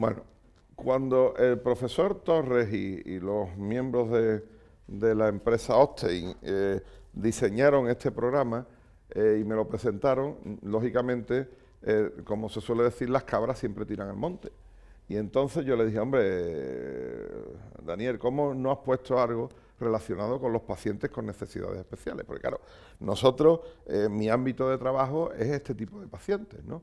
Bueno, cuando el profesor Torres y, los miembros de, la empresa Ostein eh, diseñaron este programa eh, y me lo presentaron, lógicamente, eh, como se suele decir, las cabras siempre tiran al monte. Y entonces yo le dije, hombre, Daniel, ¿cómo no has puesto algo relacionado con los pacientes con necesidades especiales? Porque claro, nosotros, mi ámbito de trabajo es este tipo de pacientes, ¿no?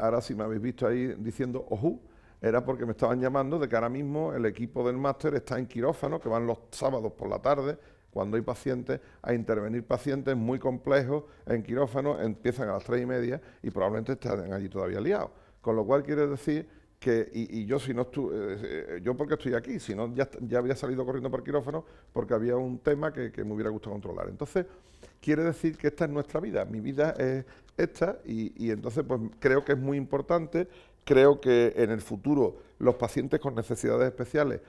ahora si me habéis visto ahí diciendo, ojú, era porque me estaban llamando de que ahora mismo el equipo del máster está en quirófano, que van los sábados por la tarde, cuando hay pacientes, a intervenir pacientes muy complejos en quirófano, empiezan a las tres y media y probablemente estén allí todavía liados. Con lo cual quiere decir que, y, yo si no estuve, eh, eh, yo porque estoy aquí, si no ya, había salido corriendo por quirófano porque había un tema que, me hubiera gustado controlar. Entonces, quiere decir que esta es nuestra vida, mi vida es esta y, y entonces pues creo que es muy importante Creo que en el futuro los pacientes con necesidades especiales,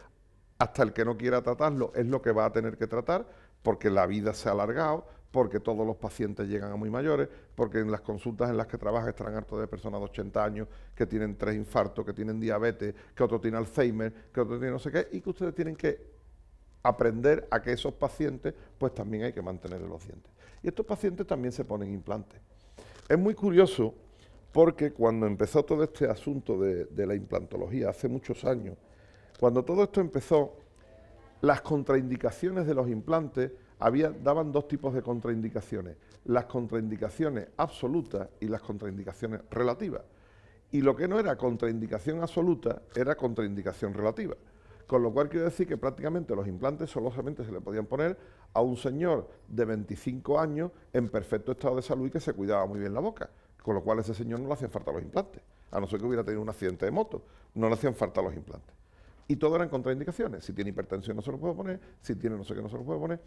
hasta el que no quiera tratarlo, es lo que va a tener que tratar, porque la vida se ha alargado, porque todos los pacientes llegan a muy mayores, porque en las consultas en las que trabaja ...estarán hartos de personas de 80 años que tienen tres infartos, que tienen diabetes, que otro tiene Alzheimer, que otro tiene no sé qué, y que ustedes tienen que aprender a que esos pacientes, pues también hay que mantener los dientes. Y estos pacientes también se ponen implantes. Es muy curioso porque cuando empezó todo este asunto de, la implantología hace muchos años, cuando todo esto empezó, las contraindicaciones de los implantes daban dos tipos de contraindicaciones, las contraindicaciones absolutas y las contraindicaciones relativas. Y lo que no era contraindicación absoluta era contraindicación relativa. Con lo cual quiero decir que prácticamente los implantes solamente se le podían poner a un señor de 25 años en perfecto estado de salud y que se cuidaba muy bien la boca. Con lo cual a ese señor no le hacían falta los implantes, a no ser que hubiera tenido un accidente de moto, no le hacían falta los implantes. Y todo eran contraindicaciones, si tiene hipertensión no se lo puede poner, si tiene no sé qué no se lo puede poner.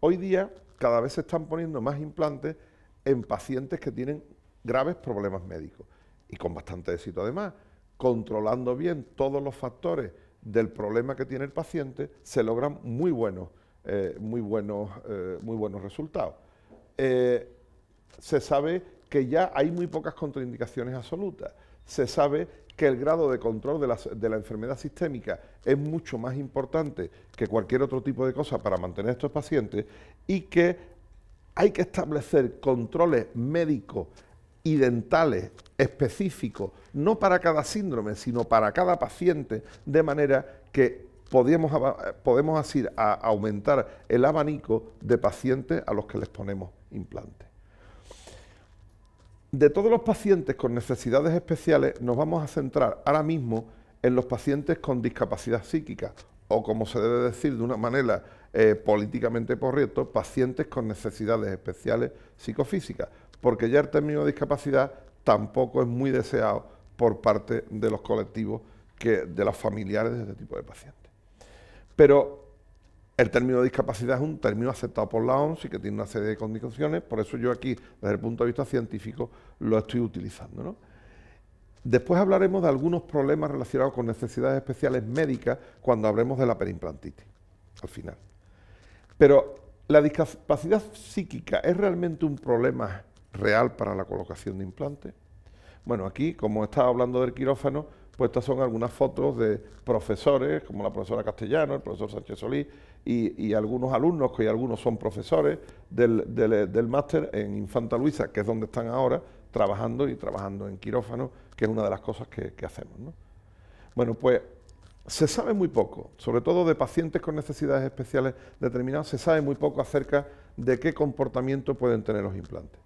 Hoy día cada vez se están poniendo más implantes en pacientes que tienen graves problemas médicos y con bastante éxito además, controlando bien todos los factores del problema que tiene el paciente, se logran muy buenos, eh, muy buenos, eh, muy buenos resultados. Eh, se sabe que ya hay muy pocas contraindicaciones absolutas. Se sabe que el grado de control de la, enfermedad sistémica es mucho más importante que cualquier otro tipo de cosa para mantener a estos pacientes y que hay que establecer controles médicos y dentales específicos, no para cada síndrome, sino para cada paciente, de manera que podemos, podemos así aumentar el abanico de pacientes a los que les ponemos implantes. De todos los pacientes con necesidades especiales, nos vamos a centrar ahora mismo en los pacientes con discapacidad psíquica, o como se debe decir de una manera eh, políticamente correcta, pacientes con necesidades especiales psicofísicas, porque ya el término discapacidad tampoco es muy deseado por parte de los colectivos que, de los familiares de este tipo de pacientes. Pero el término discapacidad es un término aceptado por la OMS y que tiene una serie de condiciones, por eso yo aquí, desde el punto de vista científico, lo estoy utilizando. Después hablaremos de algunos problemas relacionados con necesidades especiales médicas cuando hablemos de la perimplantitis, al final. Pero la discapacidad psíquica es realmente un problema real para la colocación de implantes. Bueno, aquí, como estaba hablando del quirófano, pues estas son algunas fotos de profesores, como la profesora Castellano, el profesor Sánchez Solís, y, algunos alumnos, que algunos son profesores eh, del, máster en Infanta Luisa, que es donde están ahora, trabajando y trabajando en quirófano, que es una de las cosas que, hacemos. Bueno, pues se sabe muy poco, sobre todo de pacientes con necesidades especiales determinadas, se sabe muy poco acerca de qué comportamiento pueden tener los implantes.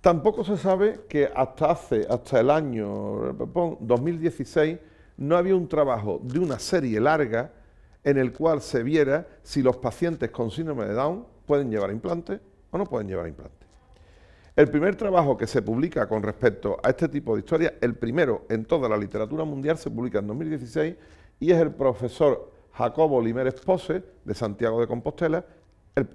Tampoco se sabe que hasta hace, hasta el año 2016, no había un trabajo de una serie larga en el cual se viera si los pacientes con síndrome de Down pueden llevar implante o no pueden llevar implante. El primer trabajo que se publica con respecto a este tipo de historias, el primero en toda la literatura mundial, se publica en 2016 y es el profesor Jacobo Limeres Pose de Santiago de Compostela,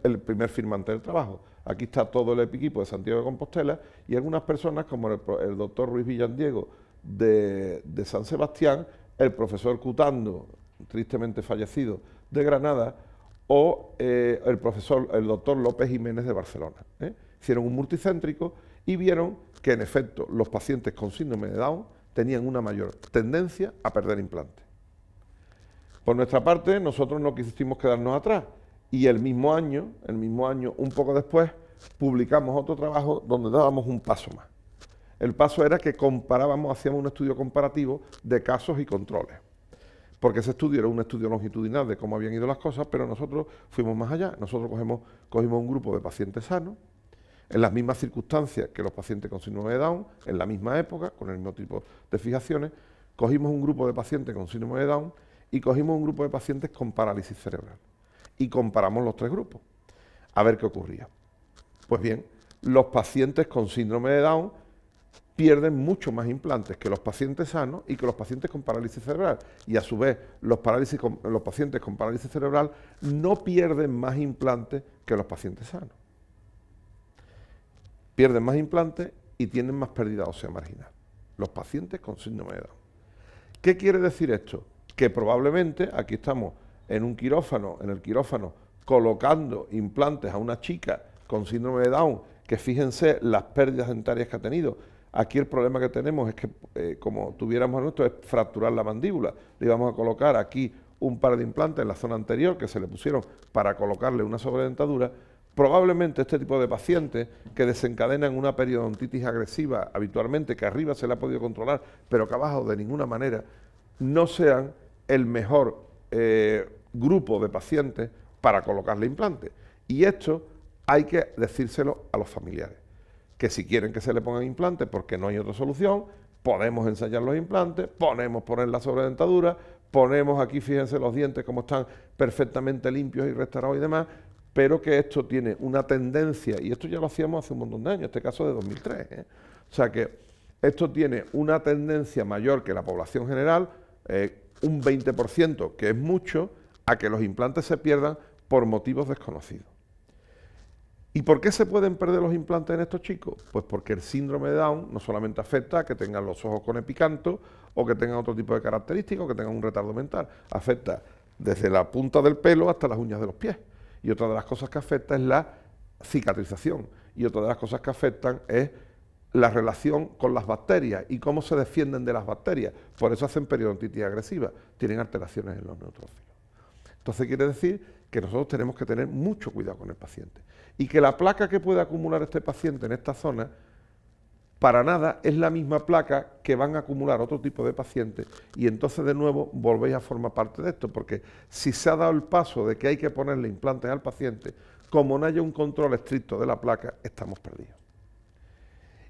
el, primer firmante del trabajo. Aquí está todo el equipo de Santiago de Compostela y algunas personas como el, doctor Ruiz Villandiego de, de San Sebastián, el profesor Cutando tristemente fallecido, de Granada, o eh, el profesor, el doctor López Jiménez de Barcelona. ¿eh? Hicieron un multicéntrico y vieron que en efecto los pacientes con síndrome de Down tenían una mayor tendencia a perder implante. Por nuestra parte, nosotros no quisimos quedarnos atrás y el mismo año, el mismo año, un poco después, publicamos otro trabajo donde dábamos un paso más. El paso era que comparábamos, hacíamos un estudio comparativo de casos y controles porque ese estudio era un estudio longitudinal de cómo habían ido las cosas, pero nosotros fuimos más allá. Nosotros cogimos un grupo de pacientes sanos, en las mismas circunstancias que los pacientes con síndrome de Down, en la misma época, con el mismo tipo de fijaciones, cogimos un grupo de pacientes con síndrome de Down y cogimos un grupo de pacientes con parálisis cerebral. Y comparamos los tres grupos, a ver qué ocurría. Pues bien, los pacientes con síndrome de Down pierden mucho más implantes que los pacientes sanos y que los pacientes con parálisis cerebral. Y a su vez, los, parálisis los pacientes con parálisis cerebral no pierden más implantes que los pacientes sanos. Pierden más implantes y tienen más pérdida ósea marginal. Los pacientes con síndrome de Down. ¿Qué quiere decir esto? Que probablemente aquí estamos en un quirófano, en el quirófano, colocando implantes a una chica con síndrome de Down, que fíjense las pérdidas dentarias que ha tenido, Aquí el problema que tenemos es que, eh, como tuviéramos nuestro, es fracturar la mandíbula. Le íbamos a colocar aquí un par de implantes en la zona anterior que se le pusieron para colocarle una sobredentadura. Probablemente este tipo de pacientes que desencadenan una periodontitis agresiva habitualmente, que arriba se le ha podido controlar, pero que abajo de ninguna manera, no sean el mejor eh, grupo de pacientes para colocarle implantes. Y esto hay que decírselo a los familiares que si quieren que se le pongan implantes porque no hay otra solución, podemos ensayar los implantes, ponemos poner la sobredentadura, ponemos aquí, fíjense los dientes como están perfectamente limpios y restaurados y demás, pero que esto tiene una tendencia, y esto ya lo hacíamos hace un montón de años, este caso de 2003, ¿eh? o sea que esto tiene una tendencia mayor que la población general, eh, un 20%, que es mucho, a que los implantes se pierdan por motivos desconocidos. ¿Y por qué se pueden perder los implantes en estos chicos? Pues porque el síndrome de Down no solamente afecta a que tengan los ojos con epicanto o que tengan otro tipo de características o que tengan un retardo mental, afecta desde la punta del pelo hasta las uñas de los pies. Y otra de las cosas que afecta es la cicatrización. Y otra de las cosas que afectan es la relación con las bacterias y cómo se defienden de las bacterias. Por eso hacen periodontitis agresiva, tienen alteraciones en los neutrófilos. Entonces quiere decir que nosotros tenemos que tener mucho cuidado con el paciente. Y que la placa que puede acumular este paciente en esta zona, para nada es la misma placa que van a acumular otro tipo de pacientes y entonces de nuevo volvéis a formar parte de esto, porque si se ha dado el paso de que hay que ponerle implantes al paciente, como no haya un control estricto de la placa, estamos perdidos.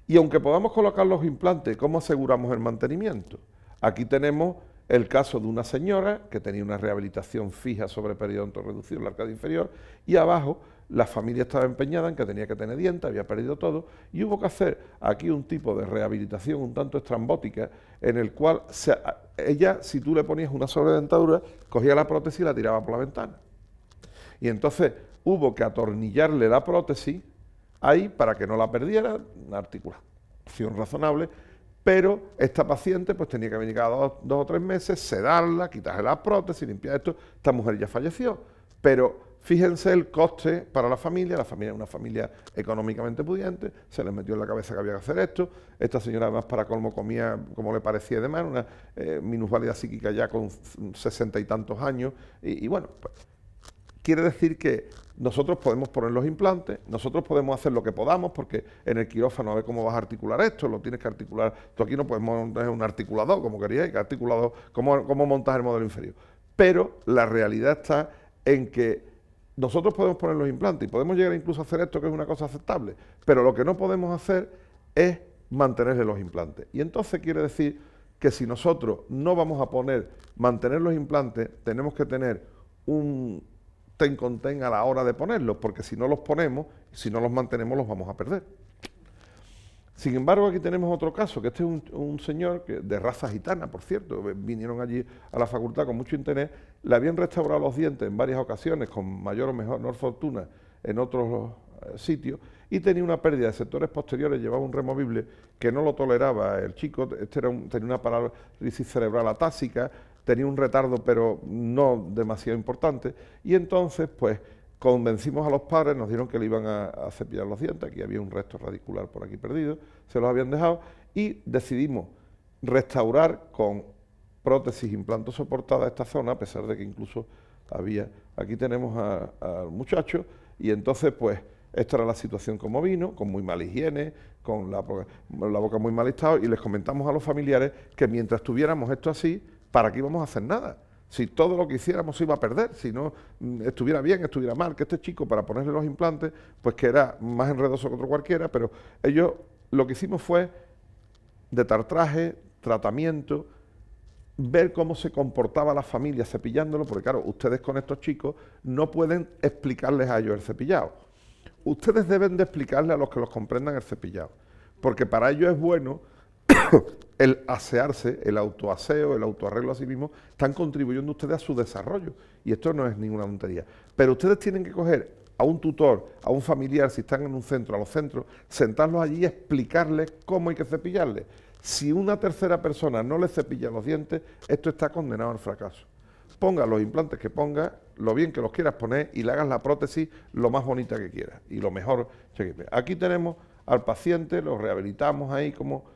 Y aunque podamos colocar los implantes, ¿cómo aseguramos el mantenimiento? Aquí tenemos el caso de una señora que tenía una rehabilitación fija sobre periodonto reducido en la arcada inferior y abajo la familia estaba empeñada en que tenía que tener dientes, había perdido todo y hubo que hacer aquí un tipo de rehabilitación un tanto estrambótica en el cual ella, si tú le ponías una sobredentadura, cogía la prótesis y la tiraba por la ventana. Y entonces hubo que atornillarle la prótesis ahí para que no la perdiera, una articulación razonable, pero esta paciente pues tenía que venir cada dos, o tres meses, sedarla, quitarle la prótesis, limpiar esto. Esta mujer ya falleció, pero fíjense el coste para la familia, la familia es una familia económicamente pudiente, se les metió en la cabeza que había que hacer esto, esta señora además para colmo comía como le parecía de mal, una eh, minusvalidad psíquica ya con sesenta y tantos años, y, y bueno, pues Quiere decir que nosotros podemos poner los implantes, nosotros podemos hacer lo que podamos, porque en el quirófano a ver cómo vas a articular esto, lo tienes que articular, tú aquí no podemos tener un articulador como querías, que articulador, cómo, cómo montas el modelo inferior. Pero la realidad está en que nosotros podemos poner los implantes y podemos llegar incluso a hacer esto, que es una cosa aceptable, pero lo que no podemos hacer es mantenerle los implantes. Y entonces quiere decir que si nosotros no vamos a poner, mantener los implantes, tenemos que tener un, ten con ten a la hora de ponerlos, porque si no los ponemos, si no los mantenemos, los vamos a perder. Sin embargo, aquí tenemos otro caso, que este es un, señor que, de raza gitana, por cierto, vinieron allí a la facultad con mucho interés, le habían restaurado los dientes en varias ocasiones, con mayor o menor fortuna en otros eh, sitios, y tenía una pérdida de sectores posteriores, llevaba un removible que no lo toleraba el chico, este era tenía una parálisis cerebral atásica, tenía un retardo, pero no demasiado importante, y entonces, pues, convencimos a los padres, nos dieron que le iban a, cepillar los dientes, aquí había un resto radicular por aquí perdido, se los habían dejado, y decidimos restaurar con prótesis implantos soportada esta zona, a pesar de que incluso había, aquí tenemos al muchacho, y entonces, pues, esta era la situación como vino, con muy mala higiene, con la boca muy mal estado, y les comentamos a los familiares que mientras tuviéramos esto así, ¿para qué íbamos a hacer nada? Si todo lo que hiciéramos se iba a perder, si no mm, estuviera bien, estuviera mal, que este chico para ponerle los implantes, pues que era más enredoso que otro cualquiera, pero ellos lo que hicimos fue de tartraje, tratamiento, ver cómo se comportaba la familia cepillándolo, porque claro, ustedes con estos chicos no pueden explicarles a ellos el cepillado. Ustedes deben de explicarle a los que los comprendan el cepillado, porque para ellos es bueno el asearse, el autoaseo, el autoarreglo a sí mismo, están contribuyendo ustedes a su desarrollo. Y esto no es ninguna tontería. Pero ustedes tienen que coger a un tutor, a un familiar, si están en un centro, a los centros, sentarlos allí y explicarles cómo hay que cepillarles. Si una tercera persona no le cepilla los dientes, esto está condenado al fracaso. Ponga los implantes que ponga, lo bien que los quieras poner y le hagas la prótesis lo más bonita que quieras y lo mejor. Aquí tenemos al paciente, lo rehabilitamos ahí como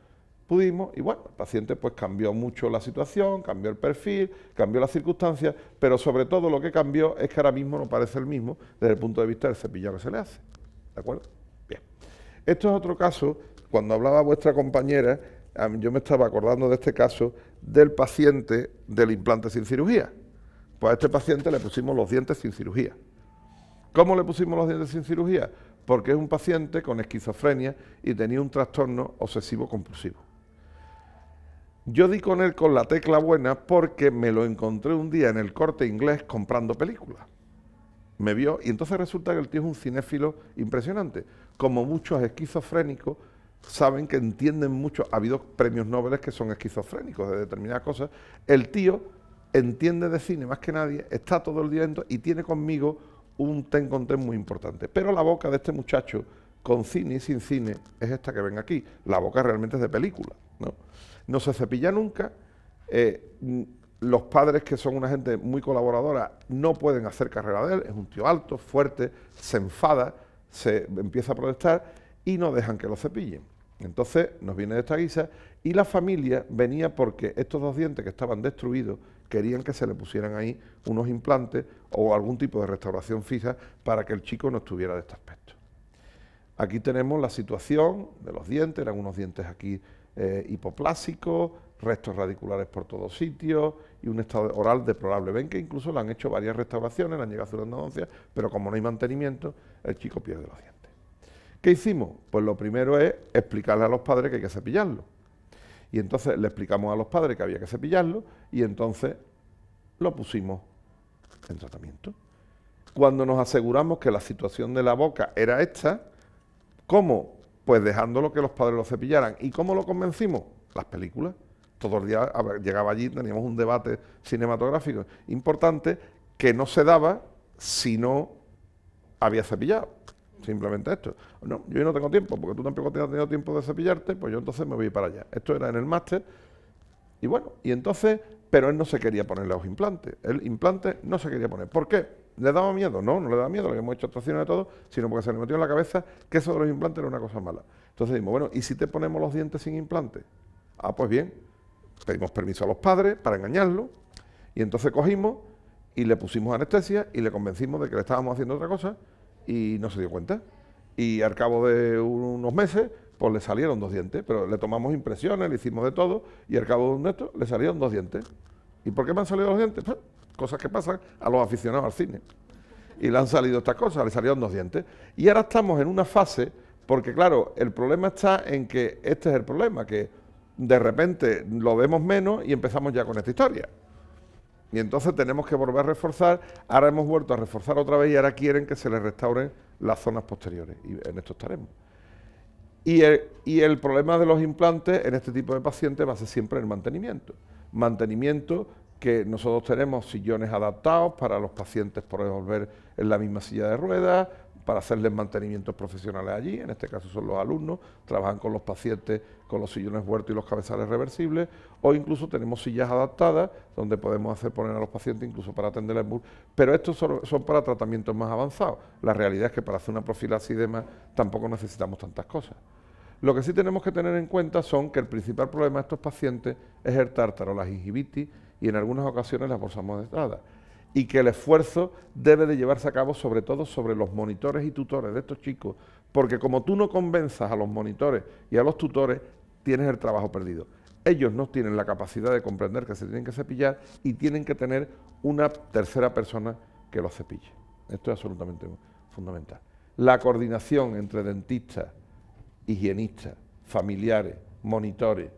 y bueno, el paciente pues cambió mucho la situación, cambió el perfil, cambió las circunstancias, pero sobre todo lo que cambió es que ahora mismo no parece el mismo desde el punto de vista del cepillado que se le hace, ¿de acuerdo? Bien, esto es otro caso, cuando hablaba vuestra compañera, yo me estaba acordando de este caso del paciente del implante sin cirugía, pues a este paciente le pusimos los dientes sin cirugía. ¿Cómo le pusimos los dientes sin cirugía? Porque es un paciente con esquizofrenia y tenía un trastorno obsesivo compulsivo. Yo di con él con la tecla buena porque me lo encontré un día en el corte inglés comprando películas. Me vio y entonces resulta que el tío es un cinéfilo impresionante. Como muchos esquizofrénicos saben que entienden mucho, ha habido premios Nobel que son esquizofrénicos de determinadas cosas. El tío entiende de cine más que nadie, está todo el día dentro y tiene conmigo un ten con ten muy importante. Pero la boca de este muchacho, con cine y sin cine, es esta que ven aquí. La boca realmente es de película, ¿no? no se cepilla nunca. Eh, mm, los padres, que son una gente muy colaboradora, no pueden hacer carrera de él. Es un tío alto, fuerte, se enfada, se empieza a protestar y no dejan que lo cepillen. Entonces nos viene de esta guisa y la familia venía porque estos dos dientes que estaban destruidos querían que se le pusieran ahí unos implantes o algún tipo de restauración fija para que el chico no estuviera de este aspecto. Aquí tenemos la situación de los dientes, eran unos dientes aquí eh, hipoplásico, restos radiculares por todos sitios y un estado oral deplorable. Ven que incluso le han hecho varias restauraciones, le han llegado a hacer endodoncia, pero como no hay mantenimiento, el chico pierde los dientes. ¿Qué hicimos? Pues lo primero es explicarle a los padres que hay que cepillarlo. Y entonces le explicamos a los padres que había que cepillarlo y entonces lo pusimos en tratamiento. Cuando nos aseguramos que la situación de la boca era esta, ¿cómo pues dejándolo que los padres lo cepillaran. ¿Y cómo lo convencimos? Las películas. Todo el día llegaba allí, teníamos un debate cinematográfico importante que no se daba si no había cepillado. Simplemente esto. No, yo no tengo tiempo, porque tú tampoco has tenido tiempo de cepillarte, pues yo entonces me voy para allá. Esto era en el máster. Y bueno, y entonces, pero él no se quería poner los implantes. El implante no se quería poner. ¿Por qué? le daba miedo, no, no le daba miedo, lo que hemos hecho actuaciones de todo, sino porque se le metió en la cabeza que eso de los implantes era una cosa mala. Entonces dijimos, bueno, ¿y si te ponemos los dientes sin implante? Ah, pues bien, pedimos permiso a los padres para engañarlo, y entonces cogimos y le pusimos anestesia y le convencimos de que le estábamos haciendo otra cosa y no se dio cuenta. Y al cabo de unos meses, pues le salieron dos dientes, pero le tomamos impresiones, le hicimos de todo, y al cabo de un mes le salieron dos dientes. ¿Y por qué me han salido los dientes? Pues, cosas que pasan a los aficionados al cine. Y le han salido estas cosas, le salieron dos dientes. Y ahora estamos en una fase, porque claro, el problema está en que este es el problema, que de repente lo vemos menos y empezamos ya con esta historia. Y entonces tenemos que volver a reforzar, ahora hemos vuelto a reforzar otra vez y ahora quieren que se les restauren las zonas posteriores, y en esto estaremos. Y el, problema de los implantes en este tipo de pacientes va a ser siempre el mantenimiento. Mantenimiento que nosotros tenemos sillones adaptados para los pacientes por volver en la misma silla de ruedas, para hacerles mantenimientos profesionales allí, en este caso son los alumnos, trabajan con los pacientes con los sillones huertos y los cabezales reversibles, o incluso tenemos sillas adaptadas donde podemos hacer poner a los pacientes incluso para atender el pero estos son, para tratamientos más avanzados. La realidad es que para hacer una profilaxis y demás tampoco necesitamos tantas cosas. Lo que sí tenemos que tener en cuenta son que el principal problema de estos pacientes es el tártaro, la gingivitis, y en algunas ocasiones las bolsas modestadas, Y que el esfuerzo debe de llevarse a cabo sobre todo sobre los monitores y tutores de estos chicos, porque como tú no convenzas a los monitores y a los tutores, tienes el trabajo perdido. Ellos no tienen la capacidad de comprender que se tienen que cepillar y tienen que tener una tercera persona que los cepille. Esto es absolutamente fundamental. La coordinación entre dentistas, higienistas, familiares, monitores,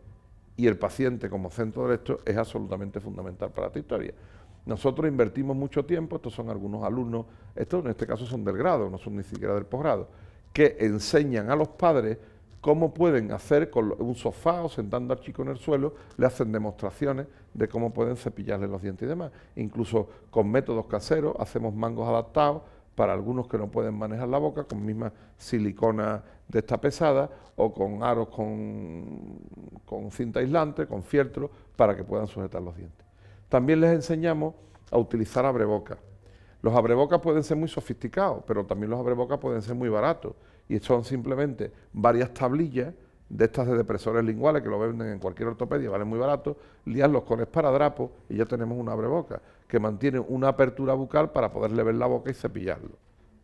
y el paciente como centro de esto es absolutamente fundamental para esta historia. Nosotros invertimos mucho tiempo, estos son algunos alumnos, estos en este caso son del grado, no son ni siquiera del posgrado, que enseñan a los padres cómo pueden hacer con un sofá o sentando al chico en el suelo, le hacen demostraciones de cómo pueden cepillarle los dientes y demás. Incluso con métodos caseros hacemos mangos adaptados para algunos que no pueden manejar la boca con misma silicona de esta pesada o con aros con, cinta aislante, con fieltro, para que puedan sujetar los dientes. También les enseñamos a utilizar abrebocas. Los abrebocas pueden ser muy sofisticados, pero también los abrebocas pueden ser muy baratos y son simplemente varias tablillas de estas de depresores linguales que lo venden en cualquier ortopedia, valen muy barato, liarlos con esparadrapo y ya tenemos un abreboca que mantiene una apertura bucal para poderle ver la boca y cepillarlo.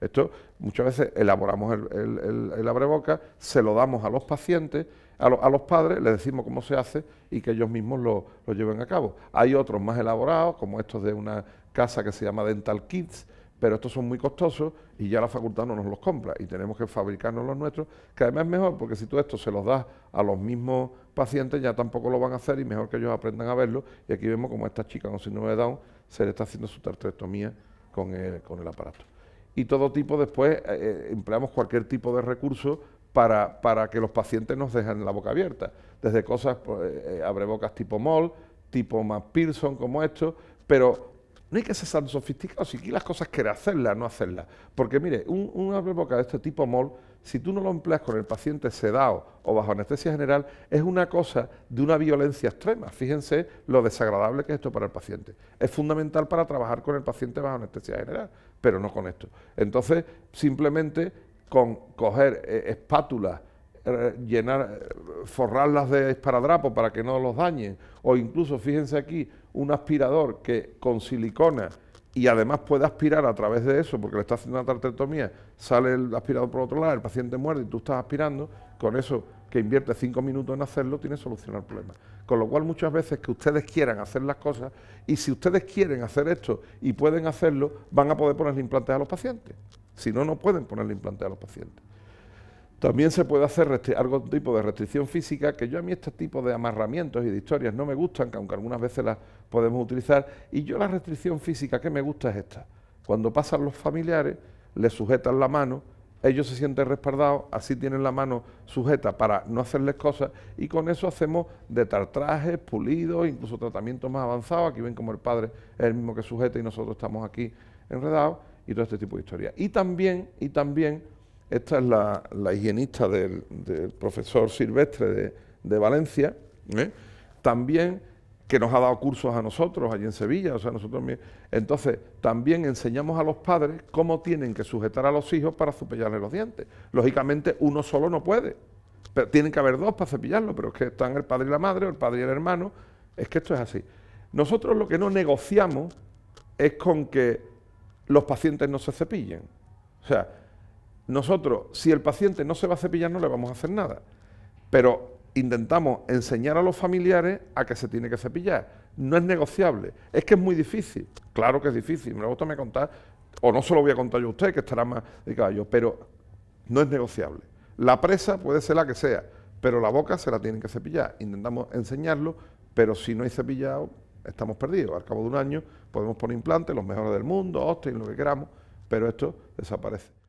Esto muchas veces elaboramos el, abreboca, se lo damos a los pacientes, a, los padres, les decimos cómo se hace y que ellos mismos lo, lleven a cabo. Hay otros más elaborados, como estos de una casa que se llama Dental Kids, pero estos son muy costosos y ya la facultad no nos los compra y tenemos que fabricarnos los nuestros, que además es mejor porque si tú esto se los das a los mismos pacientes ya tampoco lo van a hacer y mejor que ellos aprendan a verlo. Y aquí vemos como esta chica con síndrome de Down se le está haciendo su tartrectomía con el aparato y todo tipo después eh, eh, empleamos cualquier tipo de recurso para, que los pacientes nos dejen la boca abierta, desde cosas, pues, eh, abrebocas tipo MOL, tipo Pearson como esto, pero no hay que ser tan sofisticado, si aquí las cosas quieres hacerlas, no hacerlas, porque mire, un, un abreboca de este tipo MOL, si tú no lo empleas con el paciente sedado o bajo anestesia general, es una cosa de una violencia extrema. Fíjense lo desagradable que es esto para el paciente. Es fundamental para trabajar con el paciente bajo anestesia general pero no con esto. Entonces, simplemente con coger eh, espátulas, eh, llenar, eh, forrarlas de esparadrapo para que no los dañen, o incluso, fíjense aquí, un aspirador que con silicona y además puede aspirar a través de eso, porque le está haciendo una tartectomía, sale el aspirador por otro lado, el paciente muerde y tú estás aspirando, con eso que invierte cinco minutos en hacerlo tiene solución al problema. Con lo cual muchas veces que ustedes quieran hacer las cosas y si ustedes quieren hacer esto y pueden hacerlo, van a poder ponerle implantes a los pacientes. Si no, no pueden ponerle implantes a los pacientes. También se puede hacer algún tipo de restricción física, que yo a mí este tipo de amarramientos y de historias no me gustan, que aunque algunas veces las podemos utilizar, y yo la restricción física que me gusta es esta. Cuando pasan los familiares, le sujetan la mano, ellos se sienten respaldados, así tienen la mano sujeta para no hacerles cosas y con eso hacemos detartrajes, pulidos, incluso tratamientos más avanzados. Aquí ven como el padre es el mismo que sujeta y nosotros estamos aquí enredados y todo este tipo de historias. Y también, y también, esta es la, higienista del, profesor Silvestre de, Valencia, ¿eh? también que nos ha dado cursos a nosotros allí en Sevilla, o sea, nosotros mismos. Entonces, también enseñamos a los padres cómo tienen que sujetar a los hijos para cepillarle los dientes. Lógicamente, uno solo no puede. Pero tienen que haber dos para cepillarlo, pero es que están el padre y la madre, o el padre y el hermano. Es que esto es así. Nosotros lo que no negociamos es con que los pacientes no se cepillen. O sea, nosotros, si el paciente no se va a cepillar, no le vamos a hacer nada. Pero intentamos enseñar a los familiares a que se tiene que cepillar. No es negociable. Es que es muy difícil. Claro que es difícil. Me lo gusta me contar, o no se lo voy a contar yo a usted, que estará más de caballo, pero no es negociable. La presa puede ser la que sea, pero la boca se la tienen que cepillar. Intentamos enseñarlo, pero si no hay cepillado, estamos perdidos. Al cabo de un año podemos poner implantes, los mejores del mundo, Austin, lo que queramos, pero esto desaparece.